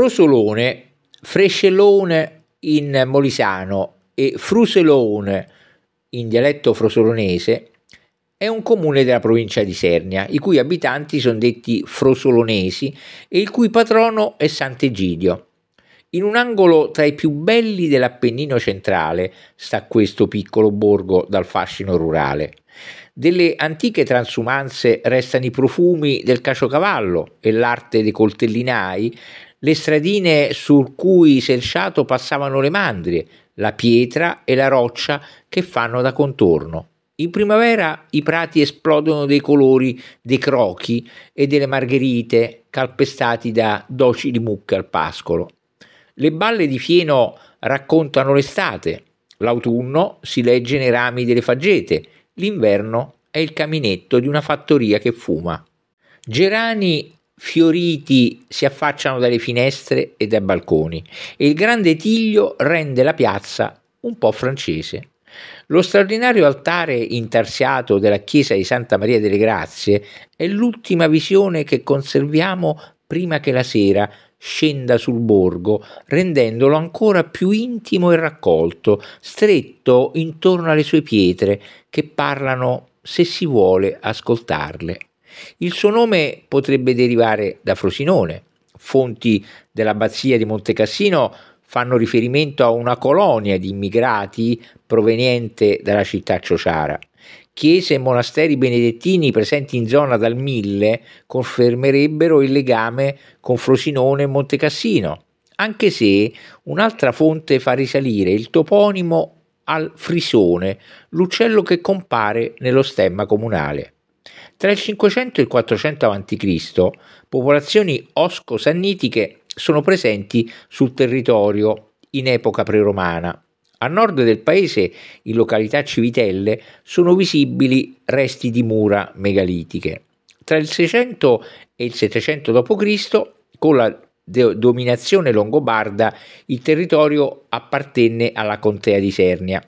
Frosolone, Frescelone in molisano e Fruselone in dialetto frosolonese è un comune della provincia di Sernia, i cui abitanti sono detti frosolonesi e il cui patrono è Sant'Egidio. In un angolo tra i più belli dell'Appennino centrale sta questo piccolo borgo dal fascino rurale. Delle antiche transumanze restano i profumi del caciocavallo e l'arte dei coltellinai, le stradine sul cui selciato passavano le mandrie, la pietra e la roccia che fanno da contorno. In primavera i prati esplodono dei colori dei crochi e delle margherite calpestati da docili mucche al pascolo. Le balle di fieno raccontano l'estate, l'autunno si legge nei rami delle faggete, l'inverno è il caminetto di una fattoria che fuma. Gerani fioriti si affacciano dalle finestre e dai balconi e il grande tiglio rende la piazza un po' francese. Lo straordinario altare intarsiato della chiesa di Santa Maria delle Grazie è l'ultima visione che conserviamo prima che la sera scenda sul borgo, rendendolo ancora più intimo e raccolto, stretto intorno alle sue pietre che parlano se si vuole ascoltarle. Il suo nome potrebbe derivare da Frosinone. Fonti dell'abbazia di Montecassino fanno riferimento a una colonia di immigrati proveniente dalla città ciociara. Chiese e monasteri benedettini presenti in zona dal 1000 confermerebbero il legame con Frosinone e Montecassino, anche se un'altra fonte fa risalire il toponimo al frisone, l'uccello che compare nello stemma comunale. Tra il 500 e il 400 a.C. popolazioni osco-sannitiche sono presenti sul territorio in epoca preromana. A nord del paese, in località Civitelle, sono visibili resti di mura megalitiche. Tra il 600 e il 700 d.C., con la dominazione longobarda, il territorio appartenne alla contea di Sernia.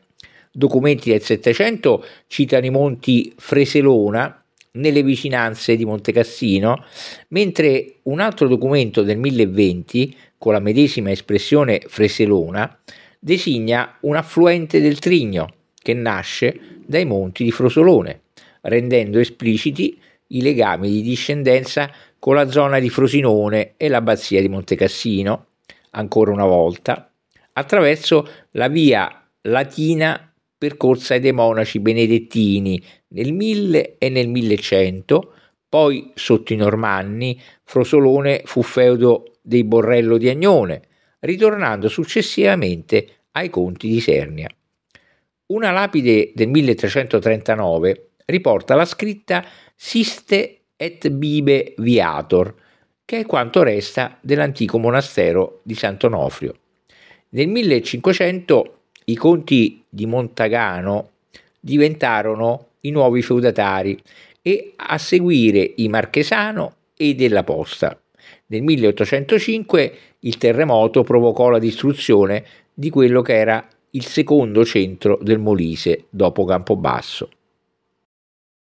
Documenti del 700 citano i monti Freselona nelle vicinanze di Montecassino, mentre un altro documento del 1020, con la medesima espressione Freselona, designa un affluente del Trigno che nasce dai monti di Frosolone, rendendo espliciti i legami di discendenza con la zona di Frosinone e l'abbazia di Montecassino, ancora una volta, attraverso la via latina percorsa dai monaci benedettini nel 1000 e nel 1100, poi sotto i Normanni Frosolone fu feudo dei Borrello di Agnone, ritornando successivamente ai conti di Sernia. Una lapide del 1339 riporta la scritta Siste et Bibe Viator, che è quanto resta dell'antico monastero di Sant'Onofrio. Nel 1500 i conti di Montagano diventarono i nuovi feudatari e a seguire i Marchesano e della Posta. Nel 1805 il terremoto provocò la distruzione di quello che era il secondo centro del Molise dopo Campobasso.